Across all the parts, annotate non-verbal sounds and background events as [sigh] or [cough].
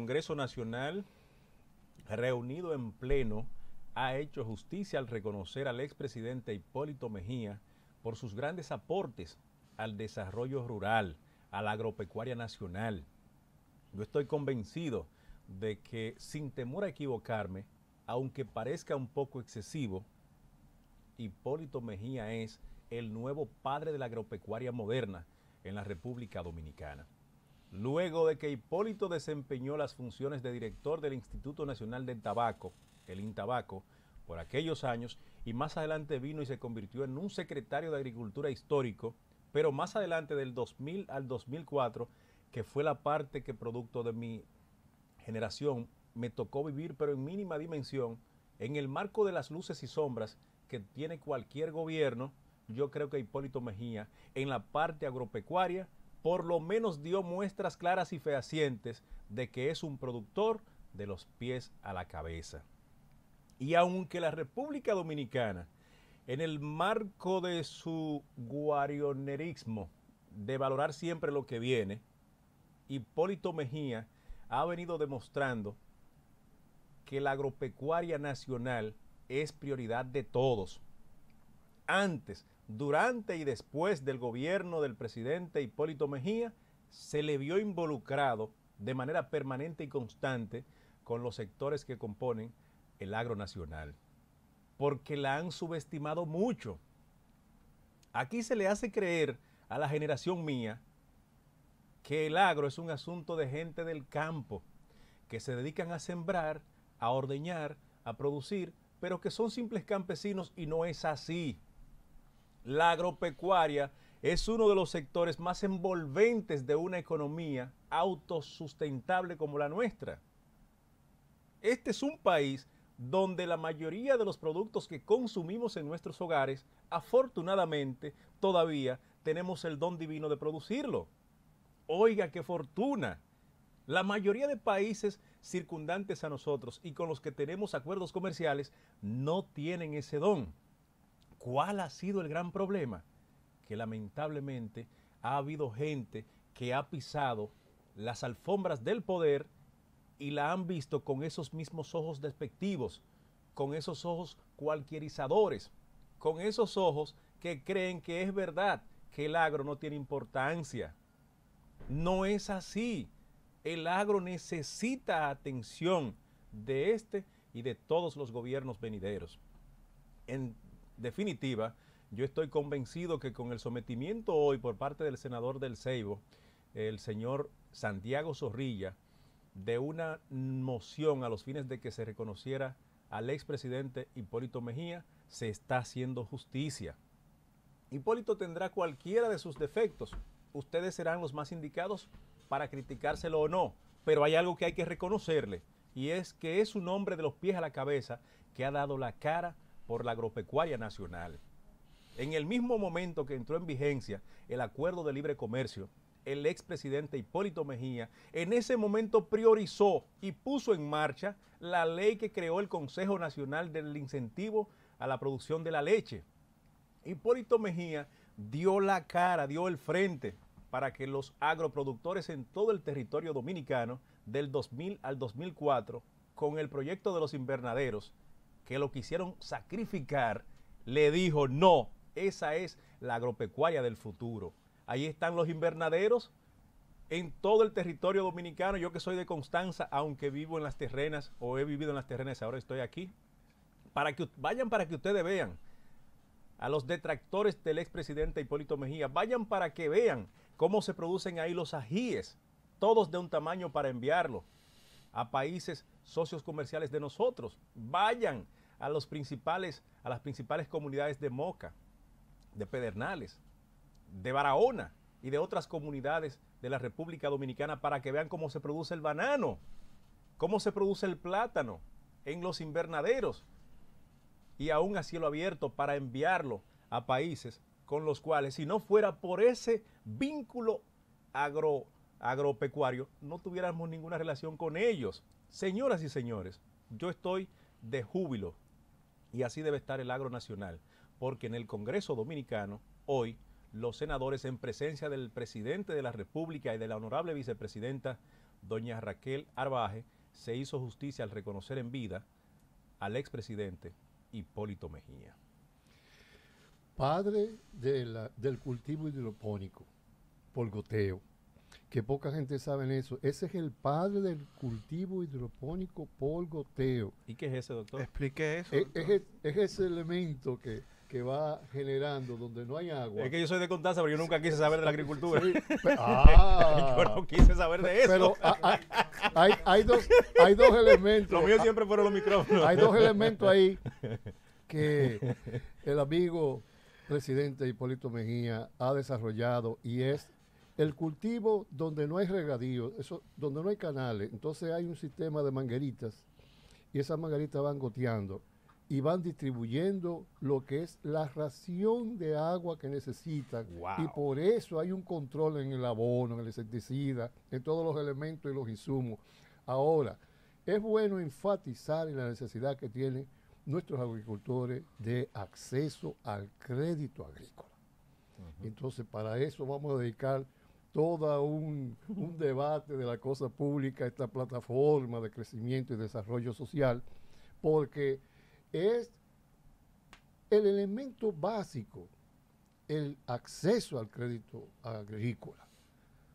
Congreso Nacional, reunido en pleno, ha hecho justicia al reconocer al expresidente Hipólito Mejía por sus grandes aportes al desarrollo rural, a la agropecuaria nacional. Yo estoy convencido de que, sin temor a equivocarme, aunque parezca un poco excesivo, Hipólito Mejía es el nuevo padre de la agropecuaria moderna en la República Dominicana luego de que Hipólito desempeñó las funciones de director del Instituto Nacional del Tabaco, el Intabaco, por aquellos años y más adelante vino y se convirtió en un secretario de Agricultura histórico, pero más adelante del 2000 al 2004, que fue la parte que producto de mi generación me tocó vivir, pero en mínima dimensión, en el marco de las luces y sombras que tiene cualquier gobierno, yo creo que Hipólito Mejía, en la parte agropecuaria, por lo menos dio muestras claras y fehacientes de que es un productor de los pies a la cabeza. Y aunque la República Dominicana, en el marco de su guarionerismo, de valorar siempre lo que viene, Hipólito Mejía ha venido demostrando que la agropecuaria nacional es prioridad de todos. Antes durante y después del gobierno del presidente Hipólito Mejía, se le vio involucrado de manera permanente y constante con los sectores que componen el agro nacional, porque la han subestimado mucho. Aquí se le hace creer a la generación mía que el agro es un asunto de gente del campo, que se dedican a sembrar, a ordeñar, a producir, pero que son simples campesinos y no es así. La agropecuaria es uno de los sectores más envolventes de una economía autosustentable como la nuestra. Este es un país donde la mayoría de los productos que consumimos en nuestros hogares, afortunadamente, todavía tenemos el don divino de producirlo. Oiga, qué fortuna. La mayoría de países circundantes a nosotros y con los que tenemos acuerdos comerciales no tienen ese don. ¿Cuál ha sido el gran problema? Que lamentablemente ha habido gente que ha pisado las alfombras del poder y la han visto con esos mismos ojos despectivos, con esos ojos cualquierizadores, con esos ojos que creen que es verdad que el agro no tiene importancia. No es así. El agro necesita atención de este y de todos los gobiernos venideros. En definitiva, yo estoy convencido que con el sometimiento hoy por parte del senador del Ceibo, el señor Santiago Zorrilla, de una moción a los fines de que se reconociera al expresidente Hipólito Mejía, se está haciendo justicia. Hipólito tendrá cualquiera de sus defectos. Ustedes serán los más indicados para criticárselo o no, pero hay algo que hay que reconocerle, y es que es un hombre de los pies a la cabeza que ha dado la cara por la Agropecuaria Nacional. En el mismo momento que entró en vigencia el acuerdo de libre comercio, el expresidente Hipólito Mejía en ese momento priorizó y puso en marcha la ley que creó el Consejo Nacional del Incentivo a la Producción de la Leche. Hipólito Mejía dio la cara, dio el frente para que los agroproductores en todo el territorio dominicano del 2000 al 2004, con el proyecto de los invernaderos, que lo quisieron sacrificar, le dijo, no, esa es la agropecuaria del futuro. Ahí están los invernaderos en todo el territorio dominicano. Yo que soy de Constanza, aunque vivo en las terrenas o he vivido en las terrenas, ahora estoy aquí. Para que vayan para que ustedes vean a los detractores del expresidente Hipólito Mejía, vayan para que vean cómo se producen ahí los ajíes, todos de un tamaño para enviarlo a países socios comerciales de nosotros. Vayan a, principales, a las principales comunidades de Moca, de Pedernales, de Barahona y de otras comunidades de la República Dominicana para que vean cómo se produce el banano, cómo se produce el plátano en los invernaderos y aún a cielo abierto para enviarlo a países con los cuales, si no fuera por ese vínculo agro, agropecuario, no tuviéramos ninguna relación con ellos. Señoras y señores, yo estoy de júbilo y así debe estar el agro nacional, porque en el Congreso Dominicano, hoy, los senadores, en presencia del presidente de la República y de la honorable vicepresidenta, doña Raquel Arbaje, se hizo justicia al reconocer en vida al expresidente Hipólito Mejía. Padre del cultivo hidropónico polgoteo que poca gente sabe eso. Ese es el padre del cultivo hidropónico polgoteo goteo. ¿Y qué es ese, doctor? Explique eso. Es, ese elemento que, va generando donde no hay agua. Es que yo soy de Contanza pero yo nunca quise saber de la agricultura. [laughs] Ah. yo no quise saber de eso. Pero ah, ah, hay, dos, hay dos elementos. Lo mío siempre fueron los micrófonos. Hay dos elementos ahí [laughs] que el amigo presidente Hipólito Mejía ha desarrollado y es el cultivo donde no hay regadío, eso, donde no hay canales, entonces hay un sistema de mangueritas y esas mangueritas van goteando y van distribuyendo lo que es la ración de agua que necesitan. Y por eso hay un control en el abono, en el insecticida, en todos los elementos y los insumos. Ahora, es bueno enfatizar en la necesidad que tienen nuestros agricultores de acceso al crédito agrícola. Entonces, para eso vamos a dedicar todo un, debate de la cosa pública, esta plataforma de crecimiento y desarrollo social, porque es el elemento básico, el acceso al crédito agrícola.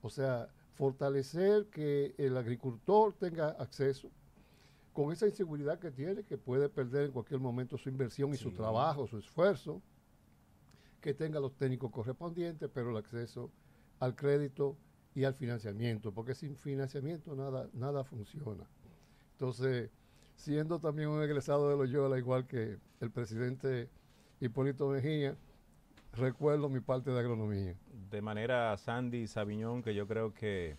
O sea, fortalecer que el agricultor tenga acceso con esa inseguridad que tiene, que puede perder en cualquier momento su inversión y su trabajo, su esfuerzo, que tenga los técnicos correspondientes, pero el acceso al crédito y al financiamiento, porque sin financiamiento nada, nada funciona. Entonces, siendo también un egresado de Loyola, igual que el presidente Hipólito Mejía, recuerdo mi parte de agronomía. De manera, Sandy Sabiñón, que yo creo que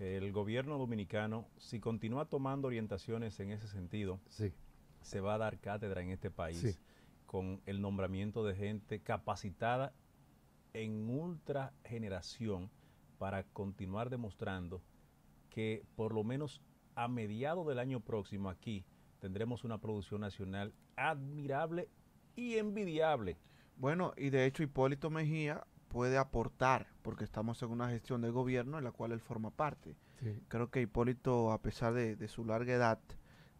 el gobierno dominicano, si continúa tomando orientaciones en ese sentido, sí. se va a dar cátedra en este país con el nombramiento de gente capacitada en ultra generación para continuar demostrando que por lo menos a mediados del año próximo aquí tendremos una producción nacional admirable y envidiable. Bueno, y de hecho Hipólito Mejía puede aportar, porque estamos en una gestión de gobierno en la cual él forma parte. Creo que Hipólito, a pesar de, su larga edad,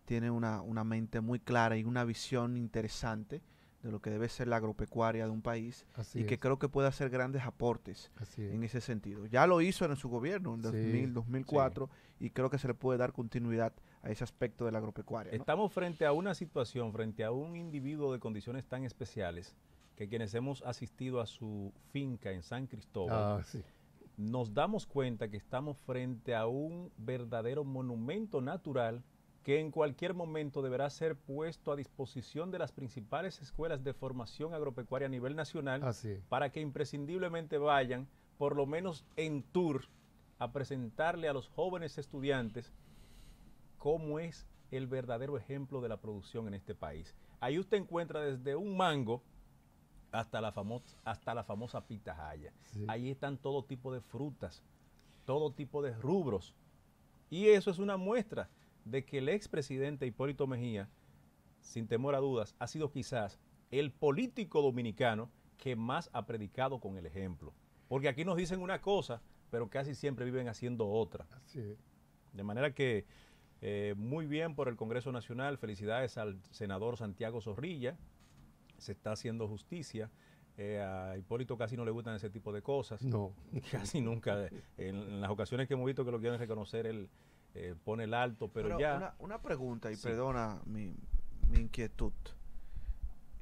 tiene una, una, mente muy clara y una visión interesante de lo que debe ser la agropecuaria de un país y que creo que puede hacer grandes aportes en ese sentido. Ya lo hizo en su gobierno en 2000, 2004 y creo que se le puede dar continuidad a ese aspecto de la agropecuaria. Estamos frente a una situación, frente a un individuo de condiciones tan especiales que quienes hemos asistido a su finca en San Cristóbal ah, nos damos cuenta que estamos frente a un verdadero monumento natural que en cualquier momento deberá ser puesto a disposición de las principales escuelas de formación agropecuaria a nivel nacional para que imprescindiblemente vayan, por lo menos en tour, a presentarle a los jóvenes estudiantes cómo es el verdadero ejemplo de la producción en este país. Ahí usted encuentra desde un mango hasta la, hasta la famosa pitahaya. Ahí están todo tipo de frutas, todo tipo de rubros. Y eso es una muestra de que el expresidente Hipólito Mejía, sin temor a dudas, ha sido quizás el político dominicano que más ha predicado con el ejemplo. Porque aquí nos dicen una cosa, pero casi siempre viven haciendo otra. Así De manera que eh, muy bien por el Congreso Nacional, felicidades al senador Santiago Zorrilla, se está haciendo justicia. Eh, a Hipólito casi no le gustan ese tipo de cosas. No. [laughs] Casi nunca. Eh, en, en las ocasiones que hemos visto que lo quieren reconocer, él, eh, pone el alto, pero, ya... Una, pregunta, y perdona mi, inquietud.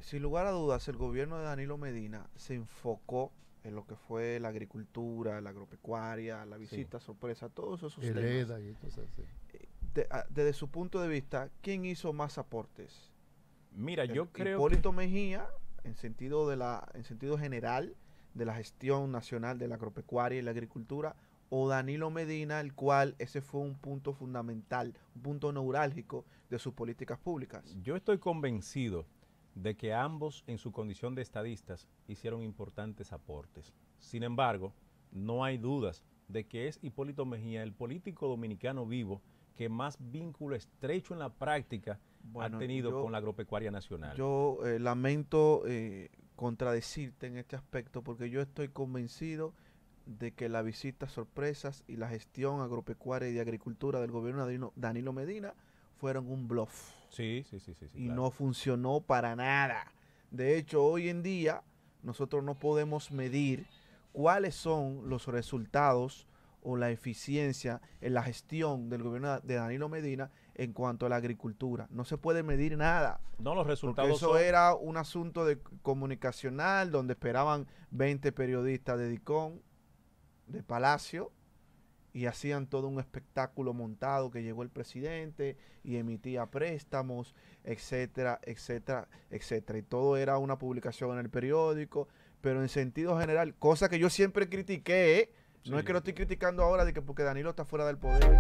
Sin lugar a dudas, el gobierno de Danilo Medina se enfocó en lo que fue la agricultura, la agropecuaria, la visita sorpresa, todos esos Hereda eh, ah, desde su punto de vista, ¿quién hizo más aportes? Mira, yo creo Hipólito Mejía, en sentido de la, en sentido general de la gestión nacional de la agropecuaria y la agricultura, o Danilo Medina, el cual ese fue un punto fundamental, un punto neurálgico de sus políticas públicas. Yo estoy convencido de que ambos en su condición de estadistas hicieron importantes aportes. Sin embargo, no hay dudas de que es Hipólito Mejía el político dominicano vivo que más vínculo estrecho en la práctica ha tenido con la agropecuaria nacional. Yo eh, lamento eh, contradecirte en este aspecto porque yo estoy convencido de que la visita sorpresas y la gestión agropecuaria y de agricultura del gobierno de Danilo Medina fueron un bluff. Sí, sí, sí, sí. y no funcionó para nada. De hecho, hoy en día nosotros no podemos medir cuáles son los resultados o la eficiencia en la gestión del gobierno de Danilo Medina en cuanto a la agricultura. No se puede medir nada. No, los resultados. eso era un asunto de comunicacional donde esperaban 20 periodistas de DICON de Palacio y hacían todo un espectáculo montado que llegó el presidente y emitía préstamos, etcétera, etcétera, etcétera. Y todo era una publicación en el periódico, pero en sentido general, cosa que yo siempre critiqué, ¿eh? no es que lo estoy criticando ahora de que porque Danilo está fuera del poder.